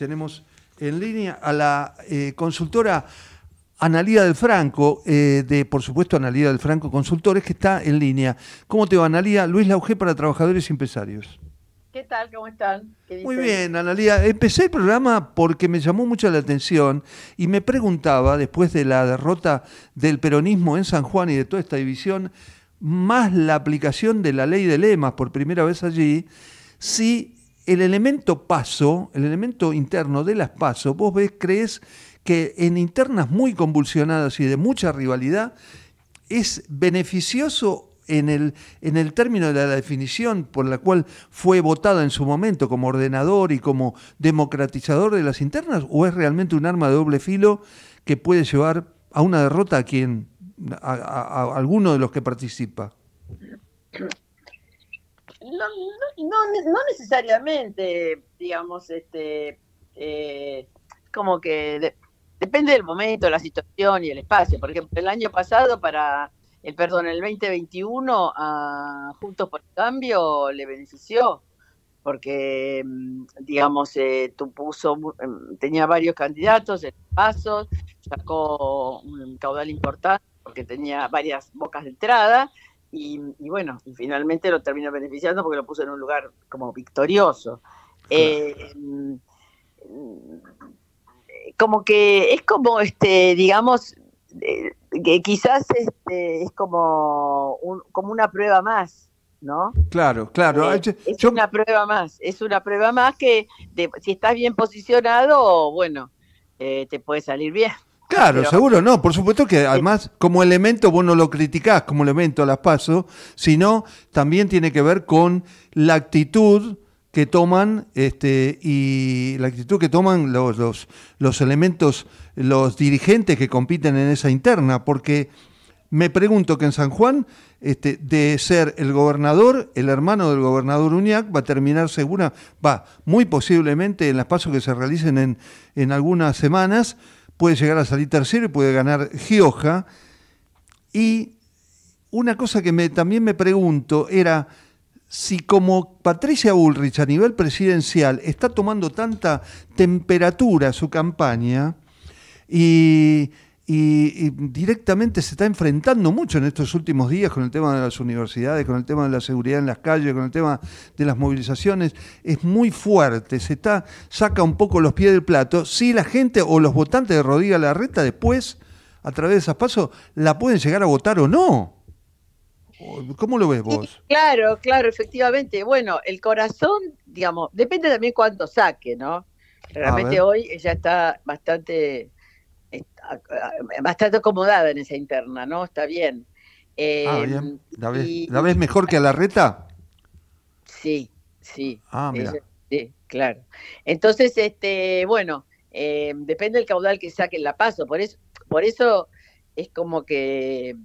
tenemos en línea a la eh, consultora Analía del Franco, eh, de por supuesto Analía del Franco Consultores, que está en línea. ¿Cómo te va, Analía? Luis Laugé para Trabajadores y Empresarios. ¿Qué tal? ¿Cómo están? Muy bien, Analía. Empecé el programa porque me llamó mucho la atención y me preguntaba, después de la derrota del peronismo en San Juan y de toda esta división, más la aplicación de la ley de lemas por primera vez allí, si el elemento paso, el elemento interno de las pasos, vos ves, crees que en internas muy convulsionadas y de mucha rivalidad, es beneficioso en el, en el término de la definición por la cual fue votada en su momento como ordenador y como democratizador de las internas, o es realmente un arma de doble filo que puede llevar a una derrota a quien, a alguno de los que participa? No, no, no, necesariamente, digamos, este, eh, como que depende del momento, la situación y el espacio. Por ejemplo, el año pasado para, el perdón, el 2021 Juntos por el Cambio le benefició porque, mm, digamos, eh, puso, mm, tenía varios candidatos en pasos, sacó un caudal importante porque tenía varias bocas de entrada y, bueno, y finalmente lo terminó beneficiando porque lo puso en un lugar como victorioso. Eh, como que es como, este, digamos, eh, que quizás este, es como, como una prueba más. ¿No? Claro, claro. Eh, es una prueba más, es una prueba más que si estás bien posicionado, bueno, te puede salir bien. Claro, seguro no. Por supuesto que además, como elemento, vos no lo criticás como elemento a las paso, sino también tiene que ver con la actitud que toman este, y la actitud que toman los, los, los elementos, los dirigentes que compiten en esa interna, porque me pregunto que en San Juan, este, de ser el gobernador, el hermano del gobernador Uñac, va a terminar segura, va, muy posiblemente en las pasos que se realicen en, en algunas semanas, puede llegar a salir tercero y puede ganar Gioja. Y una cosa que me, también me pregunto era si como Patricia Ulrich, a nivel presidencial está tomando tanta temperatura su campaña y y, directamente se está enfrentando mucho en estos últimos días con el tema de las universidades, con el tema de la seguridad en las calles, con el tema de las movilizaciones. Es muy fuerte, se está, saca un poco los pies del plato. Si la gente o los votantes de Rodríguez Larreta después, a través de esas pasos, la pueden llegar a votar o no. ¿Cómo lo ves vos? claro, claro, efectivamente. Bueno, el corazón, digamos, depende también cuánto saque, ¿no? Realmente hoy ella está bastante eh, bastante acomodada en esa interna, ¿no? Está bien. Ah, eh, ¿La ves, mejor que a la reta? Sí, sí. Ah, mira. sí, claro. Entonces, este, bueno, eh, depende del caudal que saquen la paso. Por eso, por eso es como que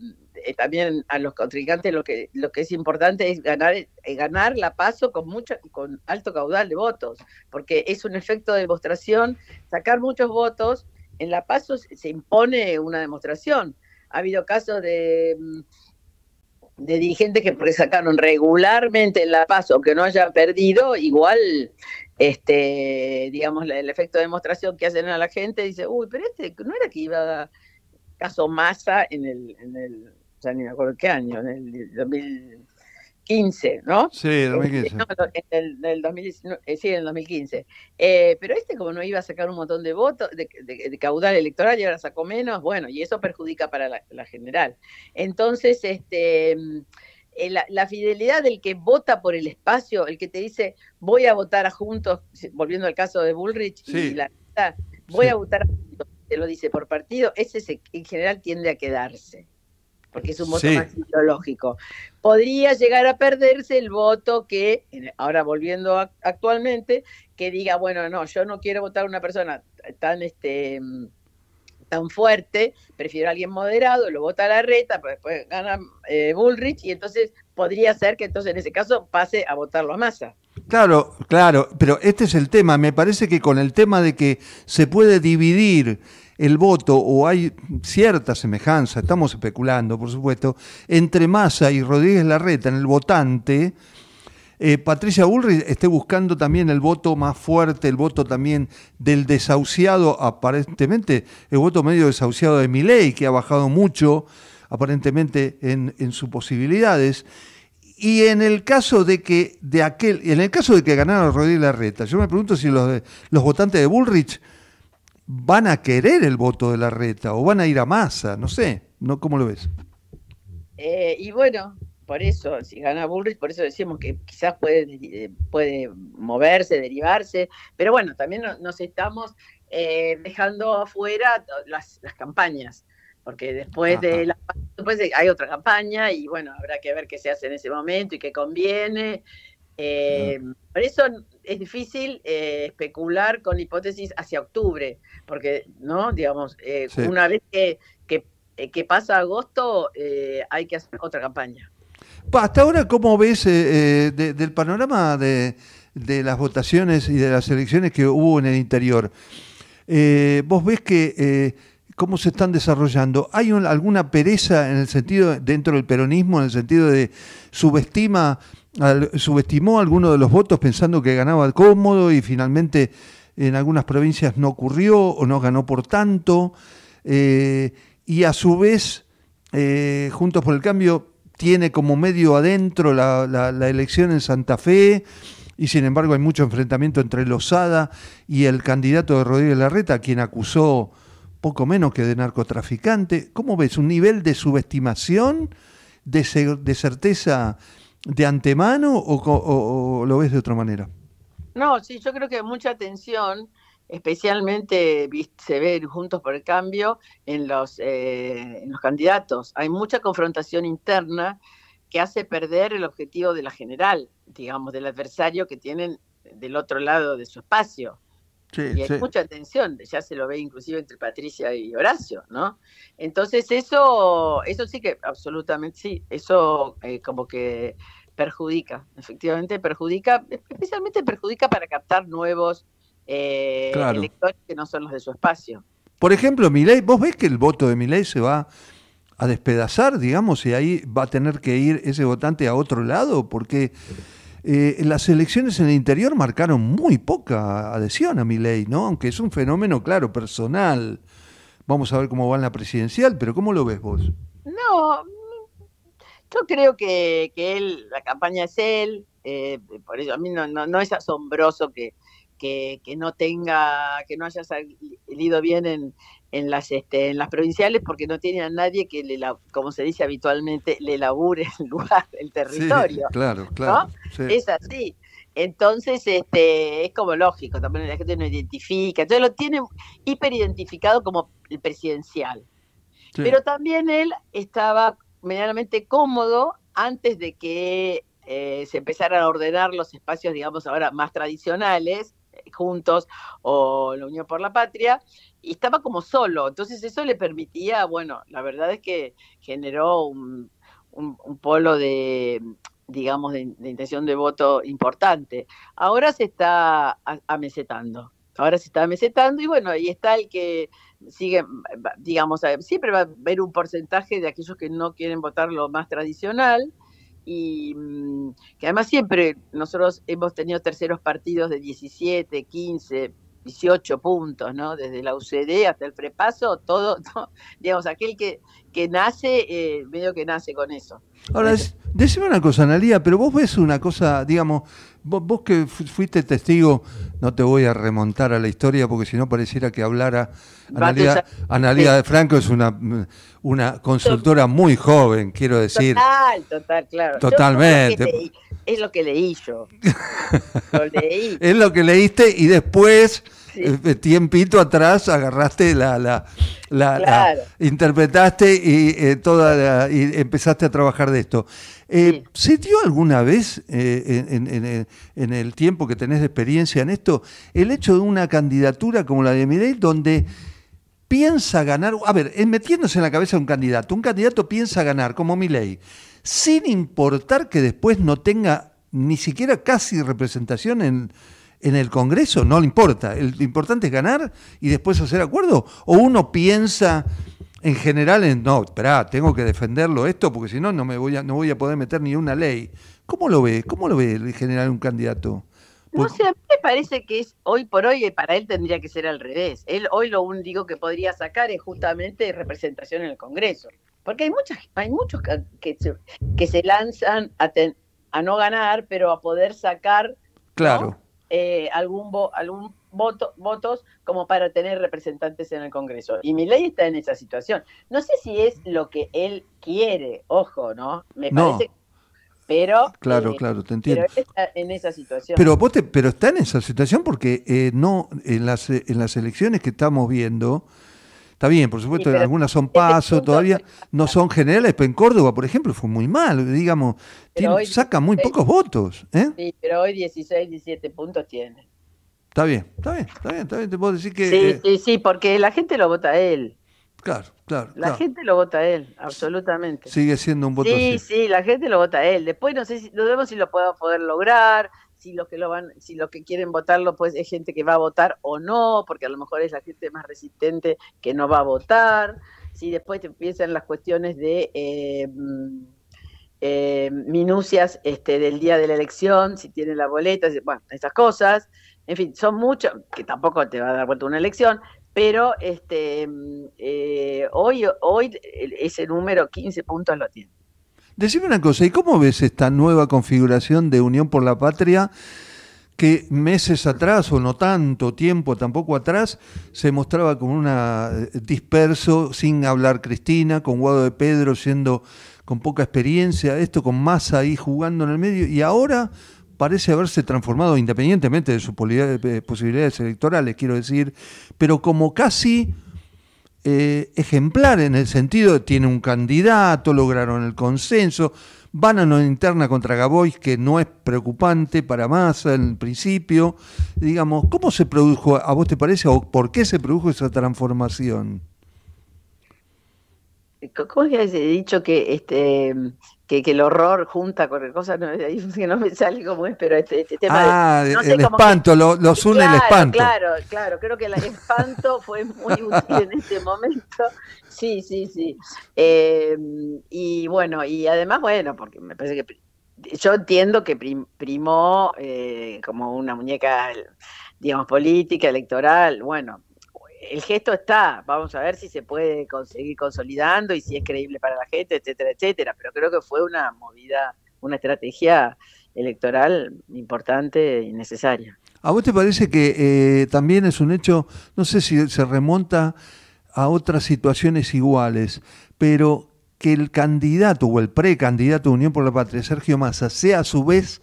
eh, también a los contrincantes lo que lo que es importante es ganar ganar la paso con con alto caudal de votos porque es un efecto de demostración sacar muchos votos en La Paz se impone una demostración. Ha habido casos de, mm, de dirigentes que sacaron regularmente en La Paz aunque que no haya perdido, igual, este, digamos, el efecto de demostración que hacen a la gente, dice, uy, pero este no era que iba a caso masa en el, en el ya ni me acuerdo qué año, en el 2000. 15 ¿no? Sí, en el, en sí, en 2015. pero este, como no iba a sacar un montón de votos, de, caudal electoral y ahora sacó menos, bueno, y eso perjudica para la, general. Entonces, este. Eh, la, fidelidad del que vota por el espacio, el que te dice voy a votar a juntos, volviendo al caso de Bullrich y la voy a votar a juntos, te lo dice por partido, ese en general tiende a quedarse porque es un voto más ideológico. Podría llegar a perderse el voto que, ahora volviendo actualmente, que diga, bueno, no, yo no quiero votar a una persona tan este mm, tan fuerte, prefiero a alguien moderado, lo vota a la reta, pero pues después gana eh, Bullrich y entonces podría ser que entonces en ese caso pase a votarlo a masa. Claro, claro, pero este es el tema, me parece que con el tema de que se puede dividir el voto, o hay cierta semejanza, estamos especulando, por supuesto, entre Massa y Rodríguez Larreta en el votante, eh, Patricia Bullrich esté buscando también el voto más fuerte, el voto también del desahuciado, aparentemente, el voto medio desahuciado de Miley, que ha bajado mucho, aparentemente, en, sus posibilidades. Y en el caso de que de aquel, en el caso de que ganara Rodríguez Larreta, yo me pregunto si los, los votantes de Bullrich van a querer el voto de la reta o van a ir a masa, no sé, no ¿cómo lo ves? Eh, y bueno, por eso, si gana Bullrich, por eso decimos que quizás puede, eh, puede moverse, derivarse, pero bueno, también nos estamos eh, dejando afuera las, las campañas porque después de la después hay otra campaña y bueno, habrá que ver qué se hace en ese momento y qué conviene. Eh, por eso es difícil eh, especular con hipótesis hacia octubre, porque, ¿no? Digamos, eh, una vez que, pasa agosto, hay que hacer otra campaña. Hasta ahora, ¿cómo ves del panorama de, las votaciones y de las elecciones que hubo en el interior? ¿Vos ves que cómo se están desarrollando. ¿Hay alguna pereza en el sentido dentro del peronismo, en el sentido de subestima subestimó algunos de los votos pensando que ganaba cómodo y finalmente en algunas provincias no ocurrió o no ganó por tanto. Eh, y a su vez, eh, Juntos por el Cambio tiene como medio adentro la, elección en Santa Fe y sin embargo hay mucho enfrentamiento entre Lozada y el candidato de Rodríguez Larreta, quien acusó poco menos que de narcotraficante. ¿Cómo ves? ¿Un nivel de subestimación, de, de certeza? de antemano o, lo ves de otra manera? No, sí, yo creo que mucha atención, especialmente se ve Juntos por el Cambio eh, en los candidatos. Hay mucha confrontación interna que hace perder el objetivo de la general, digamos, del adversario que tienen del otro lado de su espacio y hay mucha tensión, ya se lo ve inclusive entre Patricia y Horacio, ¿no? Entonces eso, eso sí que absolutamente sí, eso eh, como que perjudica, efectivamente perjudica, especialmente perjudica para captar nuevos eh, electores que no son los de su espacio. Por ejemplo, Milei, ¿vos ves que el voto de Milei se va a despedazar, digamos, y ahí va a tener que ir ese votante a otro lado? Porque... Eh, las elecciones en el interior marcaron muy poca adhesión a mi ley, ¿no? Aunque es un fenómeno, claro, personal. Vamos a ver cómo va en la presidencial, pero ¿cómo lo ves vos? No, yo creo que, él, la campaña es él, eh, por eso a mí no, no, no es asombroso que, que, no tenga, que no haya salido bien en, en las, este, en las provinciales porque no tiene a nadie que, le, como se dice habitualmente, le labure el lugar, el territorio. claro, claro. Es así. Entonces, este, es como lógico, también la gente no identifica, entonces lo tiene hiperidentificado como el presidencial. Pero también él estaba medianamente cómodo antes de que eh, se empezaran a ordenar los espacios, digamos, ahora más tradicionales, juntos o la Unión por la Patria, y estaba como solo. Entonces eso le permitía, bueno, la verdad es que generó un, polo de digamos, de, intención de voto importante. Ahora se está amesetando. Ahora se está amesetando y bueno, ahí está el que sigue, digamos, siempre va a haber un porcentaje de aquellos que no quieren votar lo más tradicional, y mm, que además siempre nosotros hemos tenido terceros partidos de 17, 15, 18 puntos, ¿no? Desde la UCD hasta el prepaso, todo, digamos, aquel que, que nace, eh, medio que nace con eso. Ahora, es, decime una cosa, Analía, pero vos ves una cosa, digamos, Vos, que fuiste testigo, no te voy a remontar a la historia porque si no pareciera que hablara. Analía, de Franco es una, una consultora muy joven, quiero decir. Total, total, claro. Totalmente. es lo que leí yo. lo leí. Es lo que leíste y después, eh, eh, tiempito atrás, agarraste la. la, interpretaste y eh, toda y empezaste a trabajar de esto. Eh, ¿Se dio alguna vez, eh, en, el tiempo que tenés de experiencia en esto, el hecho de una candidatura como la de Miley, donde piensa ganar, a ver, eh, metiéndose en la cabeza de un candidato, un candidato piensa ganar, como Miley, sin importar que después no tenga ni siquiera casi representación en, el Congreso, no le importa, lo importante es ganar y después hacer acuerdo, o uno piensa en general no, espera, tengo que defenderlo esto porque si no no me voy a, no voy a poder meter ni una ley. ¿Cómo lo ve? ¿Cómo lo ve en general un candidato? No sé, a mí me parece que es hoy por hoy, eh, para él tendría que ser al revés. Él hoy lo único que podría sacar es justamente representación en el Congreso. Porque hay, muchas, hay muchos que, se, lanzan a, no ganar, pero a poder sacar claro. Eh, algún, algún voto, votos como para tener representantes en el Congreso. Y mi ley está en esa situación. No sé si es lo que él quiere, ojo, ¿no? Me parece. Pero. Claro, eh, claro, te entiendo. Pero está en esa situación. Pero, pero está en esa situación porque eh, no en las, en las elecciones que estamos viendo. Está bien, por supuesto, algunas son este pasos, todavía no son generales, pero en Córdoba, por ejemplo, fue muy mal, digamos, saca muy pocos votos. ¿eh? Sí, pero hoy 16, 17 puntos tiene. Está bien, está bien, está bien, está bien. Te puedo decir que. Sí, eh, sí, sí, porque la gente lo vota a él. Claro, claro. La gente lo vota a él, absolutamente. Sigue siendo un voto. Sí, sí, la gente lo vota a él. Después no sé si, lo vemos si lo puedo poder lograr, si los que lo van, si los que quieren votarlo, pues es gente que va a votar o no, porque a lo mejor es la gente más resistente que no va a votar. Si después te empiezan las cuestiones de eh, mm, eh, minucias este, del día de la elección, si tienen la boleta, bueno, esas cosas. En fin, son muchos, que tampoco te va a dar vuelta una elección, pero este, eh, hoy, hoy ese número 15 puntos lo tiene. Decime una cosa, ¿y cómo ves esta nueva configuración de Unión por la Patria? que meses atrás, o no tanto tiempo tampoco atrás, se mostraba como una eh, disperso, sin hablar Cristina, con Guado de Pedro siendo con poca experiencia, esto con Massa ahí jugando en el medio, y ahora parece haberse transformado, independientemente de sus eh, posibilidades electorales, quiero decir, pero como casi eh, ejemplar en el sentido de tiene un candidato, lograron el consenso, Van interna contra Gabois que no es preocupante para Massa en principio. Digamos, ¿cómo se produjo, a vos te parece, o por qué se produjo esa transformación? ¿Cómo es que he dicho que este que, el horror junta con cosas no, que no me sale como es, pero este, este tema ah, de, el espanto, los une el espanto. Claro, claro, creo que el espanto fue muy útil en este momento. Sí, sí, sí. Eh, y bueno, y además, bueno, porque me parece que yo entiendo que primó eh, como una muñeca, digamos, política, electoral, bueno, el gesto está, vamos a ver si se puede conseguir consolidando y si es creíble para la gente, etcétera, etcétera, pero creo que fue una movida, una estrategia electoral importante y necesaria. ¿A vos te parece que eh, también es un hecho, no sé si se remonta a otras situaciones iguales, pero que el candidato o el precandidato de Unión por la Patria, Sergio Massa, sea a su vez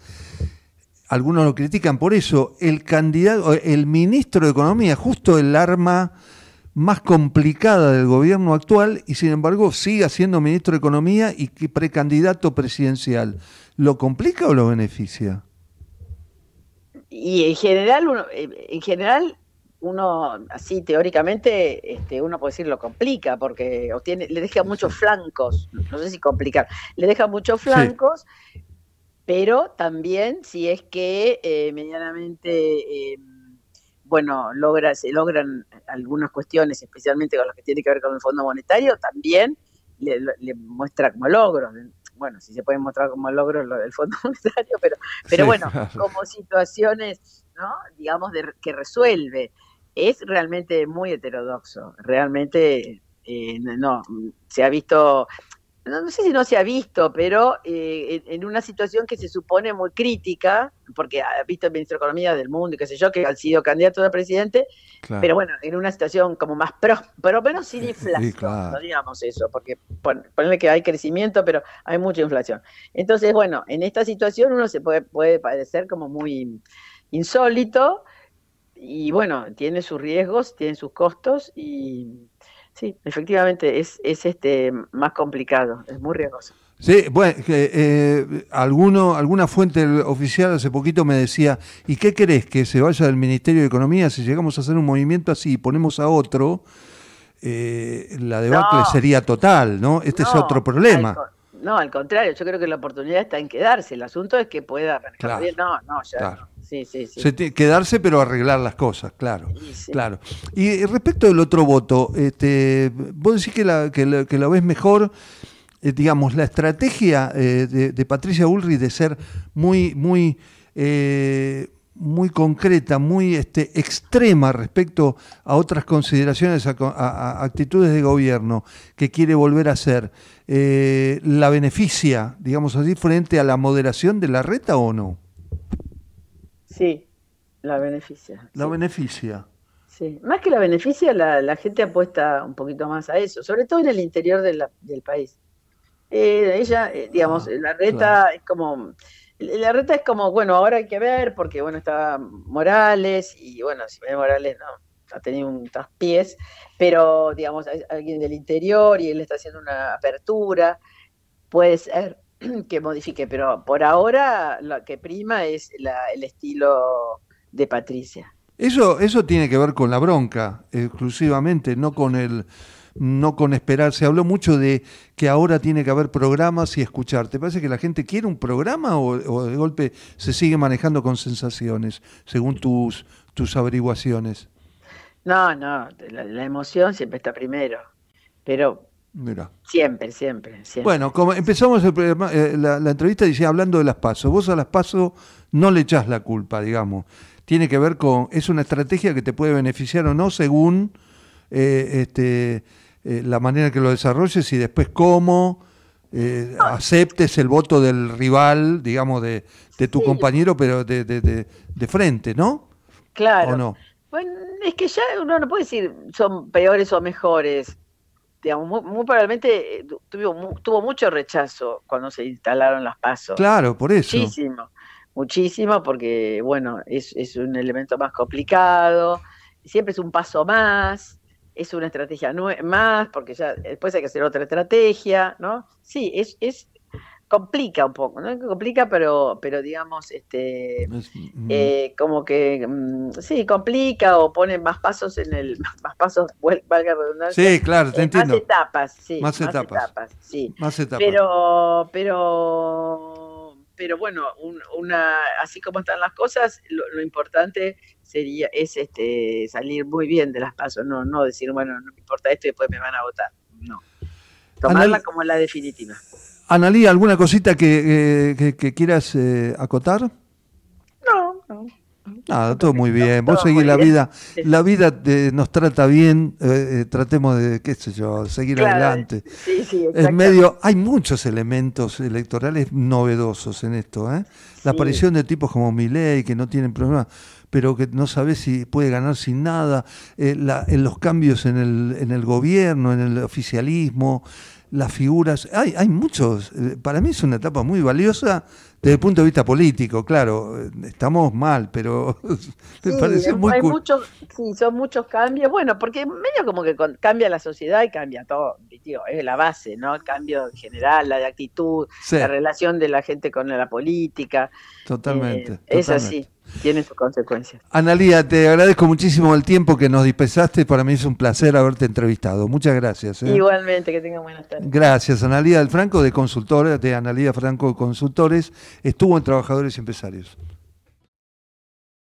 algunos lo critican por eso, el candidato, el ministro de Economía, justo el arma más complicada del gobierno actual y sin embargo sigue siendo ministro de Economía y precandidato presidencial. ¿Lo complica o lo beneficia? Y en general, uno, eh, en general, uno así teóricamente, este, uno puede decir lo complica porque le deja muchos flancos, no sé si complicar, le deja muchos flancos pero también si es que eh, medianamente, eh, bueno, logra, se logran algunas cuestiones, especialmente con las que tiene que ver con el Fondo Monetario, también le, muestra como logros. Bueno, si se puede mostrar como logros lo del Fondo Monetario, pero, pero bueno, como situaciones, ¿no? digamos, de, que resuelve. Es realmente muy heterodoxo, realmente eh, no, se ha visto no, sé si no se ha visto, pero eh, en, una situación que se supone muy crítica, porque ha visto el ministro de Economía del mundo y qué sé yo, que ha sido candidato a presidente, pero bueno, en una situación como más pro, pero menos sin inflación, no digamos eso, porque pon, que hay crecimiento, pero hay mucha inflación. Entonces, bueno, en esta situación uno se puede, puede parecer como muy insólito y bueno, tiene sus riesgos, tiene sus costos y Sí, efectivamente, es, es este más complicado, es muy riesgoso. Sí, bueno, eh, alguno, alguna fuente oficial hace poquito me decía, ¿y qué crees que se vaya del Ministerio de Economía si llegamos a hacer un movimiento así y ponemos a otro? Eh, la debacle sería total, ¿no? Este es otro problema. no, al contrario, yo creo que la oportunidad está en quedarse. El asunto es que pueda... Claro, Claro quedarse pero arreglar las cosas, claro, claro. Y respecto del otro voto, este, vos decís que la, que la, ves mejor, eh, digamos, la estrategia eh, de, Patricia Ulrich de ser muy, muy, eh, muy concreta, muy este, extrema respecto a otras consideraciones, a, actitudes de gobierno que quiere volver a hacer, la beneficia, digamos así, frente a la moderación de la reta o no? Sí, la beneficia. La beneficia. Sí, más que la beneficia, la, gente apuesta un poquito más a eso, sobre todo en el interior del país. Eh, ella, eh, digamos, ah, la reta es como, la reta es como, bueno, ahora hay que ver, porque bueno, está Morales, y bueno, si ve Morales no, ha tenido un traspiés, pero digamos, hay alguien del interior y él está haciendo una apertura, puede ser, que modifique, pero por ahora lo que prima es el estilo de Patricia. Eso, eso tiene que ver con la bronca, exclusivamente, no con el no con esperar. Se habló mucho de que ahora tiene que haber programas y escuchar. ¿Te parece que la gente quiere un programa o, de golpe se sigue manejando con sensaciones, según tus, tus averiguaciones? No, no, la emoción siempre está primero. Pero Mira. Siempre, siempre, Bueno, como empezamos eh, la, entrevista dice hablando de las pasos. Vos a las pasos no le echás la culpa, digamos. Tiene que ver con, es una estrategia que te puede beneficiar o no según eh, este, eh, la manera que lo desarrolles y después cómo ah. aceptes el voto del rival, digamos, de, tu compañero, pero de, frente, ¿no? Claro. Bueno, es que ya uno no puede decir son peores o mejores digamos, muy, probablemente eh, tuvo, mucho rechazo cuando se instalaron las pasos. Claro, por eso. Muchísimo, muchísimo, porque, bueno, es, es un elemento más complicado, siempre es un paso más, es una estrategia más, porque ya después hay que hacer otra estrategia, ¿no? Sí, es, es complica un poco, ¿no? Complica, pero, pero digamos, este, mm. eh, como que mm, sí, complica o pone más pasos en el, más pasos, valga redundancia. Sí, claro, entiendo. Más etapas, sí. Más etapas. Pero, pero, pero bueno, una, así como están las cosas, lo, importante sería, es este, salir muy bien de las pasos, no, decir, bueno, no me importa esto y después me van a votar. No. Tomarla como la definitiva. Analí, ¿alguna cosita que, eh, quieras eh, acotar? No, no. Nada, todo muy bien. Vos seguís la vida. La eh, vida nos trata bien. tratemos de, qué sé yo, seguir adelante. Sí, sí, En medio, hay muchos elementos electorales novedosos en esto. ¿eh? La aparición de tipos como Milei, que no tienen problema, pero que no sabe si puede ganar sin nada, en los cambios en el, en el gobierno, en el oficialismo, las figuras. Hay, hay muchos. Eh, para mí es una etapa muy valiosa desde el punto de vista político, claro. Eh, estamos mal, pero muchos, son muchos cambios. Bueno, porque medio como que cambia la sociedad y cambia todo. Tío, es la base, ¿no? El cambio general, la de actitud, la relación de la gente con la política. totalmente. Eh, es así tiene sus consecuencias. Analía, te agradezco muchísimo el tiempo que nos dispensaste. Para mí es un placer haberte entrevistado. Muchas gracias. ¿eh? Igualmente, que tengan buenas tardes. Gracias, Analía del Franco, de consultores de Analía Franco Consultores. Estuvo en Trabajadores y Empresarios.